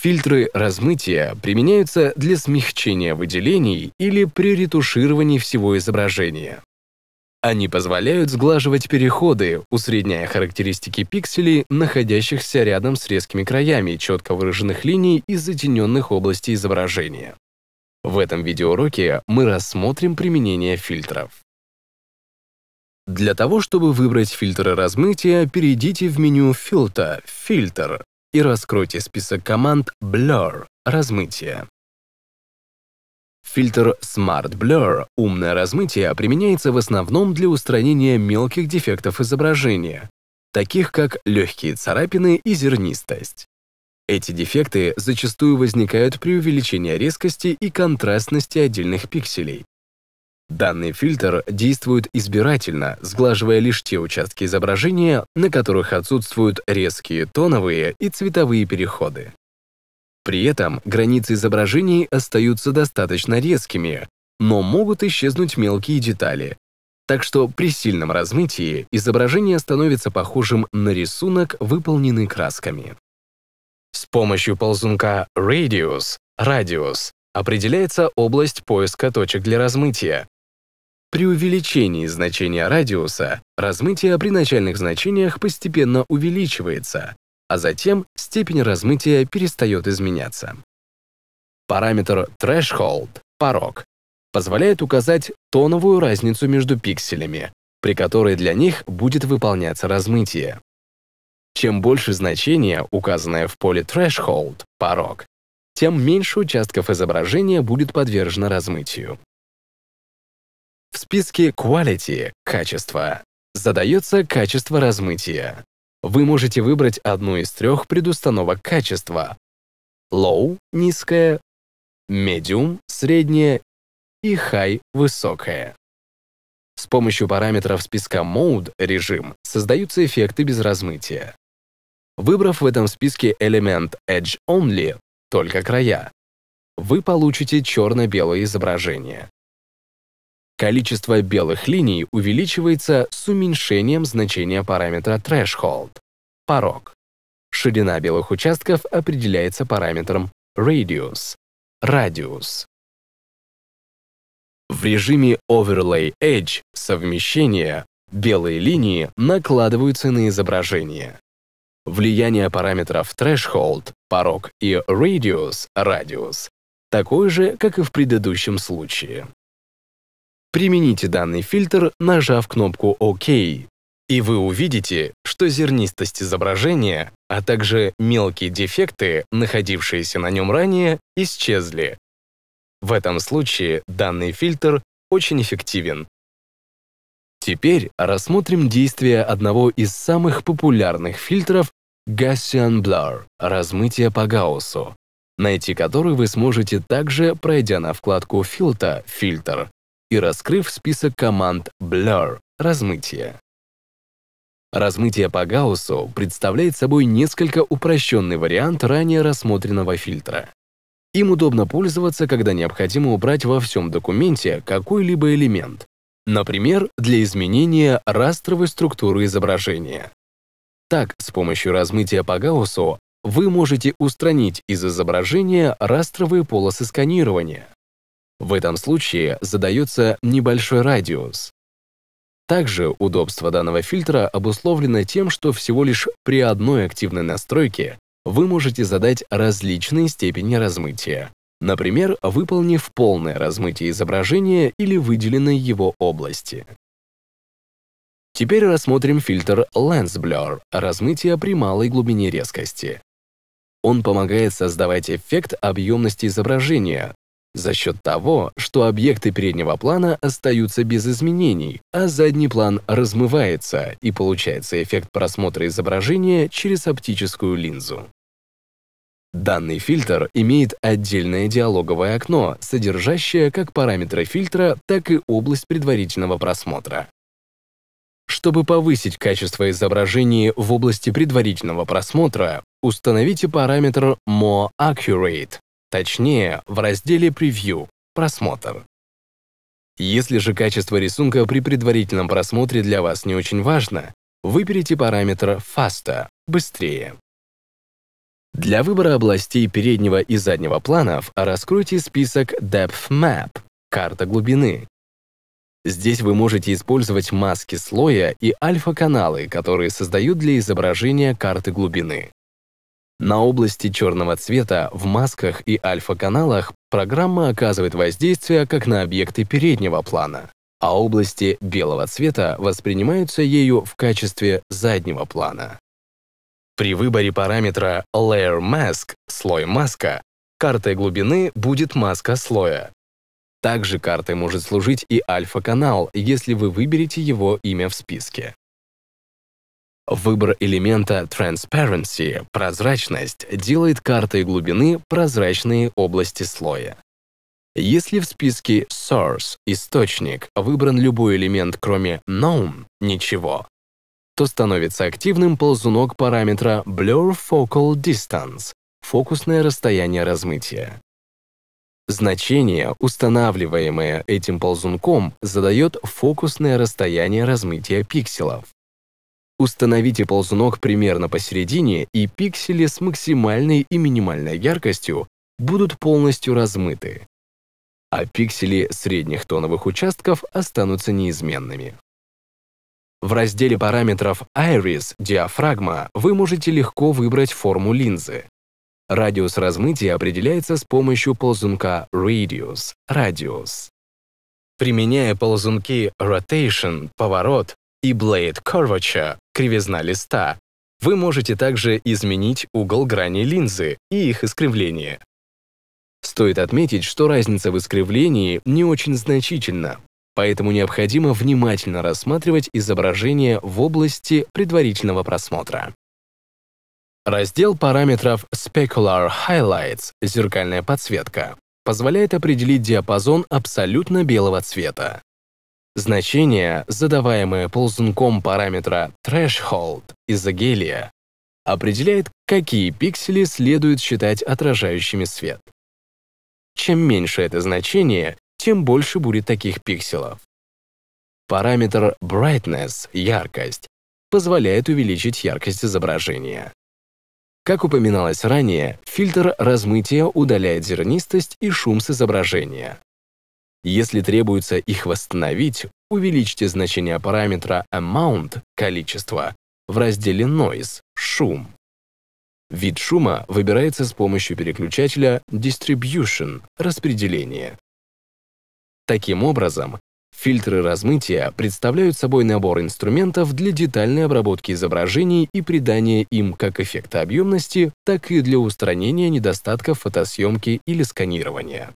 Фильтры размытия применяются для смягчения выделений или при ретушировании всего изображения. Они позволяют сглаживать переходы, усредняя характеристики пикселей, находящихся рядом с резкими краями четко выраженных линий и затененных областей изображения. В этом видеоуроке мы рассмотрим применение фильтров. Для того, чтобы выбрать фильтры размытия, перейдите в меню «Фильтр» «Фильтр» и раскройте список команд Blur – размытие. Фильтр Smart Blur – умное размытие применяется в основном для устранения мелких дефектов изображения, таких как легкие царапины и зернистость. Эти дефекты зачастую возникают при увеличении резкости и контрастности отдельных пикселей, Данный фильтр действует избирательно, сглаживая лишь те участки изображения, на которых отсутствуют резкие тоновые и цветовые переходы. При этом границы изображений остаются достаточно резкими, но могут исчезнуть мелкие детали. Так что при сильном размытии изображение становится похожим на рисунок, выполненный красками. С помощью ползунка Radius, radius определяется область поиска точек для размытия, при увеличении значения радиуса размытие при начальных значениях постепенно увеличивается, а затем степень размытия перестает изменяться. Параметр threshold – порог – позволяет указать тоновую разницу между пикселями, при которой для них будет выполняться размытие. Чем больше значение, указанное в поле threshold – порог, тем меньше участков изображения будет подвержено размытию. В списке Quality – качество. Задается качество размытия. Вы можете выбрать одну из трех предустановок качества. Low – низкое, Medium – среднее и High – высокое. С помощью параметров списка Mode – режим создаются эффекты без размытия. Выбрав в этом списке элемент Edge Only – только края, вы получите черно-белое изображение. Количество белых линий увеличивается с уменьшением значения параметра threshold – порог. Ширина белых участков определяется параметром radius – радиус. В режиме Overlay Edge – совмещения белые линии накладываются на изображение. Влияние параметров threshold – порог и radius – радиус – такое же, как и в предыдущем случае. Примените данный фильтр, нажав кнопку «Ок». И вы увидите, что зернистость изображения, а также мелкие дефекты, находившиеся на нем ранее, исчезли. В этом случае данный фильтр очень эффективен. Теперь рассмотрим действие одного из самых популярных фильтров Gaussian Blur – размытие по Гауссу, найти который вы сможете также, пройдя на вкладку «Фильтр» – «Фильтр» и раскрыв список команд Blur – размытие. Размытие по Гауссу представляет собой несколько упрощенный вариант ранее рассмотренного фильтра. Им удобно пользоваться, когда необходимо убрать во всем документе какой-либо элемент, например, для изменения растровой структуры изображения. Так, с помощью размытия по Гауссу вы можете устранить из изображения растровые полосы сканирования, в этом случае задается небольшой радиус. Также удобство данного фильтра обусловлено тем, что всего лишь при одной активной настройке вы можете задать различные степени размытия, например, выполнив полное размытие изображения или выделенной его области. Теперь рассмотрим фильтр Lens Blur – размытие при малой глубине резкости. Он помогает создавать эффект объемности изображения, за счет того, что объекты переднего плана остаются без изменений, а задний план размывается и получается эффект просмотра изображения через оптическую линзу. Данный фильтр имеет отдельное диалоговое окно, содержащее как параметры фильтра, так и область предварительного просмотра. Чтобы повысить качество изображения в области предварительного просмотра, установите параметр More Accurate Точнее, в разделе «Превью» — «Просмотр». Если же качество рисунка при предварительном просмотре для вас не очень важно, выберите параметр «Фаста» — «Быстрее». Для выбора областей переднего и заднего планов раскройте список Depth Map — «Карта глубины». Здесь вы можете использовать маски слоя и альфа-каналы, которые создают для изображения карты глубины. На области черного цвета в масках и альфа-каналах программа оказывает воздействие как на объекты переднего плана, а области белого цвета воспринимаются ею в качестве заднего плана. При выборе параметра Layer Mask – слой маска, картой глубины будет маска слоя. Также картой может служить и альфа-канал, если вы выберете его имя в списке. Выбор элемента Transparency – прозрачность делает картой глубины прозрачные области слоя. Если в списке Source – источник выбран любой элемент, кроме Known – ничего, то становится активным ползунок параметра Blur Focal Distance – фокусное расстояние размытия. Значение, устанавливаемое этим ползунком, задает фокусное расстояние размытия пикселов. Установите ползунок примерно посередине, и пиксели с максимальной и минимальной яркостью будут полностью размыты, а пиксели средних тоновых участков останутся неизменными. В разделе параметров Iris «Диафрагма» вы можете легко выбрать форму линзы. Радиус размытия определяется с помощью ползунка Radius – радиус. Применяя ползунки Rotation – поворот, и Blade Curvature — кривизна листа. Вы можете также изменить угол грани линзы и их искривление. Стоит отметить, что разница в искривлении не очень значительна, поэтому необходимо внимательно рассматривать изображение в области предварительного просмотра. Раздел параметров Specular Highlights «Зеркальная подсветка» позволяет определить диапазон абсолютно белого цвета. Значение, задаваемое ползунком параметра threshold из-за гелия, определяет, какие пиксели следует считать отражающими свет. Чем меньше это значение, тем больше будет таких пикселов. Параметр brightness, яркость, позволяет увеличить яркость изображения. Как упоминалось ранее, фильтр размытия удаляет зернистость и шум с изображения. Если требуется их восстановить, увеличьте значение параметра amount – количество в разделе noise – шум. Вид шума выбирается с помощью переключателя distribution – распределение. Таким образом, фильтры размытия представляют собой набор инструментов для детальной обработки изображений и придания им как эффекта объемности, так и для устранения недостатков фотосъемки или сканирования.